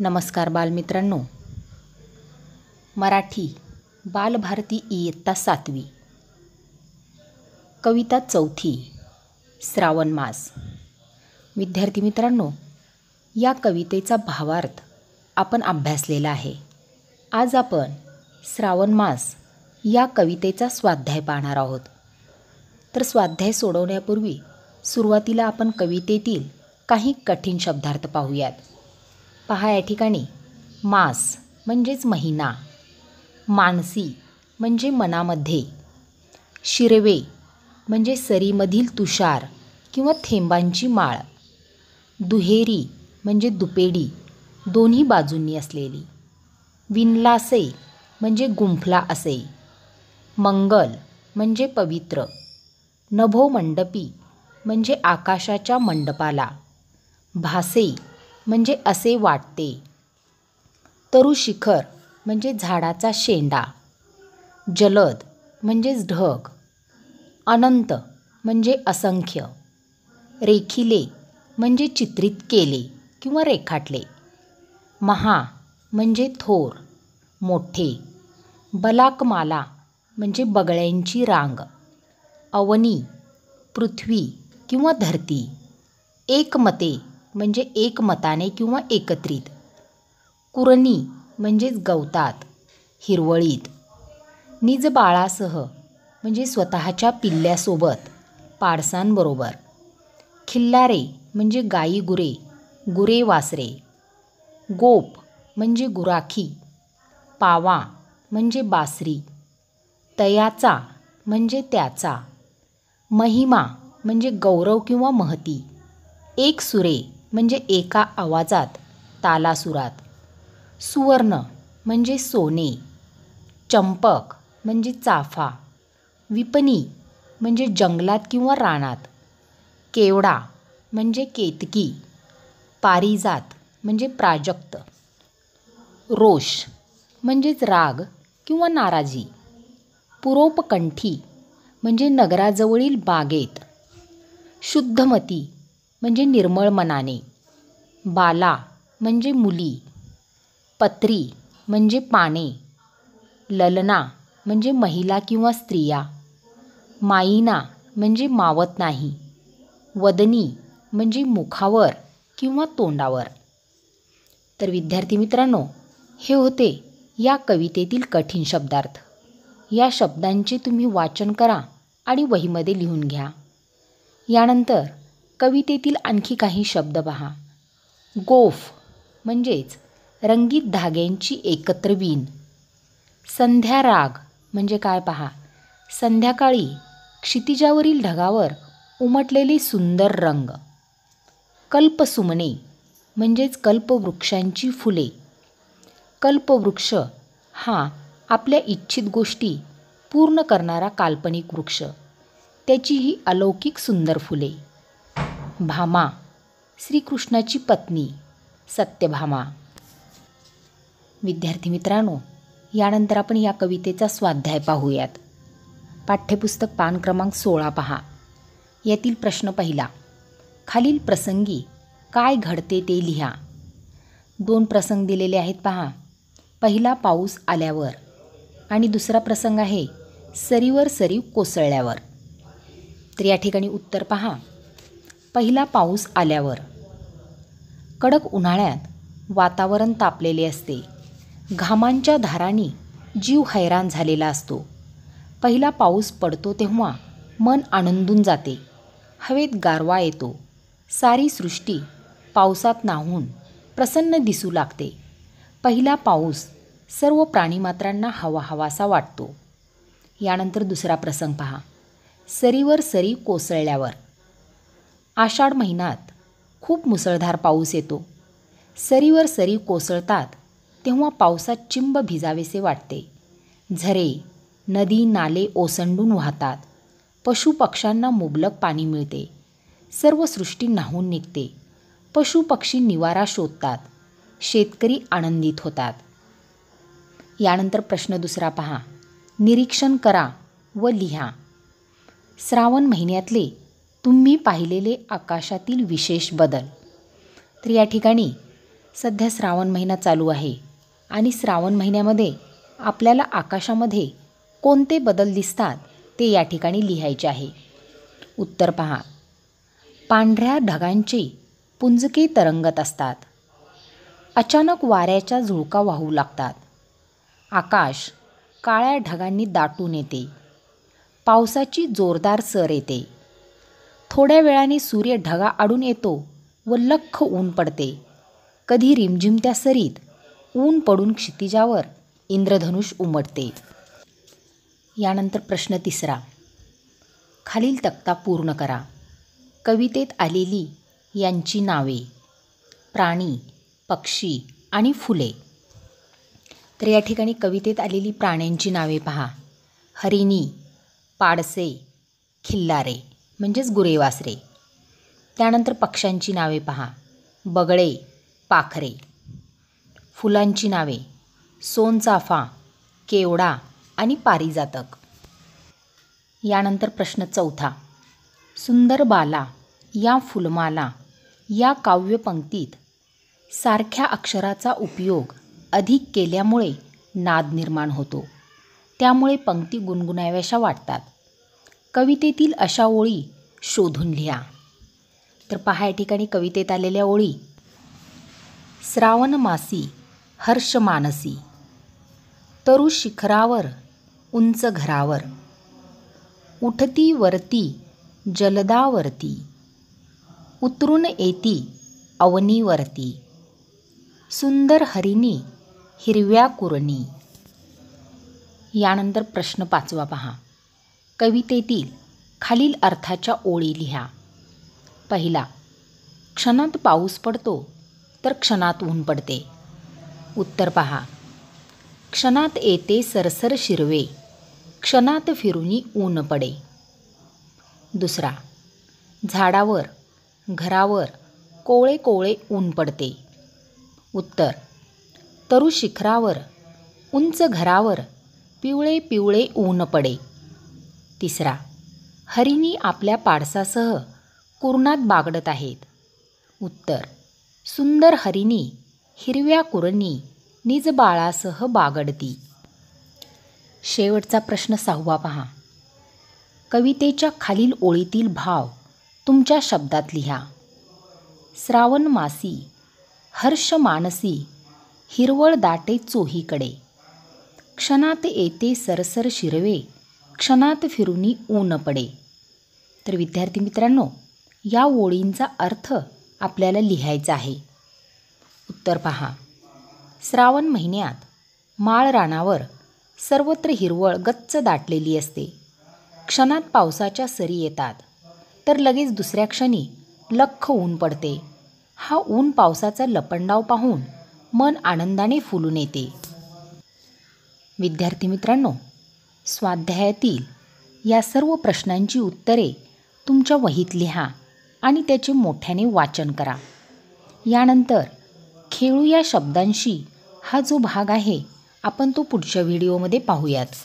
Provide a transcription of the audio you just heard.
नमस्कार बालमित्रांनो मराठी बालभारती इयत्ता सातवी कविता चौथी श्रावण मास विद्यार्थी मित्रांनो या कवितेचा भावार्थ आपण अभ्यासलेला आहे आज आपण श्रावण मास या कवितेचा स्वाध्याय पाहणार आहोत तर स्वाध्याय सोडवण्यापूर्वी सुरुवातीला आपण कवितेतील काही कठीण शब्दार्थ पाहूयात पहा या ठिकाणी मास म्हणजेच महिना मानसी म्हणजे मनामध्ये शिरवे म्हणजे सरीमधील तुषार किंवा थेंबांची माळ दुहेरी म्हणजे दुपेडी दोन्ही बाजूंनी असलेली विनलासे म्हणजे गुंफला असे मंगल म्हणजे पवित्र नभो मंडपी म्हणजे आकाशाच्या मंडपाला भासे म्हणजे असे वाटते तरुशिखर शिखर म्हणजे झाडाचा शेंडा जलद म्हणजेच ढग अनंत म्हणजे असंख्य रेखिले म्हणजे चित्रित केले किंवा रेखाटले महा म्हणजे थोर मोठे बलाकमाला म्हणजे बगळ्यांची रांग अवनी पृथ्वी किंवा धरती एकमते म्हणजे एकमताने किंवा एकत्रित कुरणी म्हणजेच गवतात हिरवळीत निज बाळासह म्हणजे स्वतःच्या पिल्ल्यासोबत पाडसांबरोबर खिल्लारे म्हणजे गाई गुरे गुरे वासरे गोप म्हणजे गुराखी पावा म्हणजे बासरी तयाचा म्हणजे त्याचा महिमा म्हणजे गौरव किंवा महती एक सुरे म्हणजे एका आवाजात तालासुरात सुवर्ण म्हणजे सोने चंपक म्हणजे चाफा विपणी म्हणजे जंगलात किंवा रानात केवडा म्हणजे केतकी पारिजात म्हणजे प्राजक्त रोष म्हणजेच राग किंवा नाराजी पुरोपकंठी म्हणजे नगराजवळील बागेत शुद्धमती म्हणजे निर्मळ मनाने बाला म्हणजे मुली पत्री म्हणजे पाने ललना म्हणजे महिला किंवा स्त्रिया माईना म्हणजे मावत नाही वदनी म्हणजे मुखावर किंवा तोंडावर तर विद्यार्थी मित्रांनो हे होते या कवितेतील कठीण शब्दार्थ या शब्दांचे तुम्ही वाचन करा आणि वहीमध्ये लिहून घ्या यानंतर कवितेतील आणखी काही शब्द पहा गोफ म्हणजेच रंगीत धाग्यांची एकत्र विण संध्या राग म्हणजे काय पहा संध्याकाळी क्षितिजावरील ढगावर उमटलेले सुंदर रंग कल्पसुमने म्हणजेच कल्पवृक्षांची फुले कल्पवृक्ष हा आपल्या इच्छित गोष्टी पूर्ण करणारा काल्पनिक वृक्ष त्याची ही अलौकिक सुंदर फुले भामा श्रीकृष्णाची पत्नी सत्यभामा विद्यार्थी मित्रांनो यानंतर आपण या कवितेचा स्वाध्याय पाहूयात पाठ्यपुस्तक पान क्रमांक सोळा पहा यातील प्रश्न पहिला खालील प्रसंगी काय घडते ते लिहा दोन प्रसंग दिलेले आहेत पहा पहिला पाऊस आल्यावर आणि दुसरा प्रसंग आहे सरीवर सरीव कोसळल्यावर तर या ठिकाणी उत्तर पहा पहिला पाऊस आल्यावर कडक उन्हाळ्यात वातावरण तापलेले असते घामांच्या धारांनी जीव हैराण झालेला असतो पहिला पाऊस पडतो तेव्हा मन आनंदून जाते हवेत गारवा येतो सारी सृष्टी पावसात नाहून प्रसन्न दिसू लागते पहिला पाऊस सर्व प्राणीमात्रांना हवा हवासा वाटतो यानंतर दुसरा प्रसंग पहा सरीवर सरी कोसळल्यावर आषाढ महिन्यात खूप मुसळधार पाऊस येतो सरीवर सरी कोसळतात तेव्हा पावसात चिंब भिजावेसे वाटते झरे नदी नाले ओसंडून वाहतात पशुपक्ष्यांना मुबलक पाणी मिळते सर्व सृष्टी नाहून निघते पशुपक्षी निवारा शोधतात शेतकरी आनंदित होतात यानंतर प्रश्न दुसरा पहा निरीक्षण करा व लिहा श्रावण महिन्यातले तुम्ही पाहिलेले आकाशातील विशेष बदल तर या ठिकाणी सध्या श्रावण महिना चालू आहे आणि श्रावण महिन्यामध्ये आपल्याला आकाशामध्ये कोणते बदल दिसतात ते या ठिकाणी लिहायचे आहे उत्तर पहा पांढऱ्या ढगांचे पुंजके तरंगत असतात अचानक वाऱ्याच्या झुळका वाहू लागतात आकाश काळ्या ढगांनी दाटून येते पावसाची जोरदार सर येते थोड्या वेळाने सूर्य ढगा आडून येतो व लख ऊन पडते कधी रिमझिमत्या सरीत ऊन पडून क्षितिजावर इंद्रधनुष उमटते यानंतर प्रश्न तिसरा खालील तक्ता पूर्ण करा कवितेत आलेली यांची नावे प्राणी पक्षी आणि फुले तर या ठिकाणी कवितेत आलेली प्राण्यांची नावे पहा हरिणी पाडसे खिल्लारे म्हणजेच गुरेवासरे त्यानंतर पक्ष्यांची नावे पहा बगळे पाखरे फुलांची नावे सोनचाफा केवडा आणि पारिजातक यानंतर प्रश्न चौथा सुंदर बाला या फुलमाला या काव्यपंक्तीत सारख्या अक्षराचा उपयोग अधिक केल्यामुळे नाद निर्माण होतो त्यामुळे पंक्ती गुणगुणाव्याशा वाटतात कवितेतील अशा ओळी शोधून लिहा तर पहा या ठिकाणी कवितेत आलेल्या ओळी श्रावण मासी हर्ष मानसी तरु शिखरावर उंच घरावर उठती वरती जलदावरती उतरून येती अवनीवरती सुंदर हरिणी हिरव्या कुरणी यानंतर प्रश्न पाचवा पहा कवितेतील खालील अर्थाच्या ओळी लिहा पहिला क्षणात पाऊस पडतो तर क्षणात ऊन पडते उत्तर पहा क्षणात येते सरसर शिरवे क्षणात फिरूनी ऊन पडे दुसरा झाडावर घरावर कोळे कोळे ऊन पडते उत्तर तरु शिखरावर उंच घरावर पिवळे पिवळे ऊन पडे तिसरा हरिणी आपल्या पाडसासह कुरणात बागडत आहेत उत्तर सुंदर हरिणी हिरव्या कुरणी निज बाळासह बागडती शेवटचा प्रश्न सहावा पहा कवितेच्या खालील ओळीतील भाव तुमच्या शब्दात लिहा श्रावण मासी हर्ष मानसी हिरवळ दाटे चोहीकडे क्षणात येते सरसर शिरवे क्षणात फिरूनी ऊन पडे तर विद्यार्थी मित्रांनो या ओळींचा अर्थ आपल्याला लिहायचा आहे उत्तर पहा श्रावण महिन्यात माळ रानावर सर्वत्र हिरवळ गच्च दाटलेली असते क्षणात पावसाच्या सरी येतात तर लगेच दुसऱ्या क्षणी लख ऊन पडते हा ऊन पावसाचा लपंडाव पाहून मन आनंदाने फुलून येते विद्यार्थी मित्रांनो स्वाध्यायातील या सर्व प्रश्नांची उत्तरे तुमच्या वहीत लिहा आणि त्याचे मोठ्याने वाचन करा यानंतर खेळू या शब्दांशी हा जो भाग आहे आपण तो पुढच्या व्हिडिओमध्ये पाहूयाच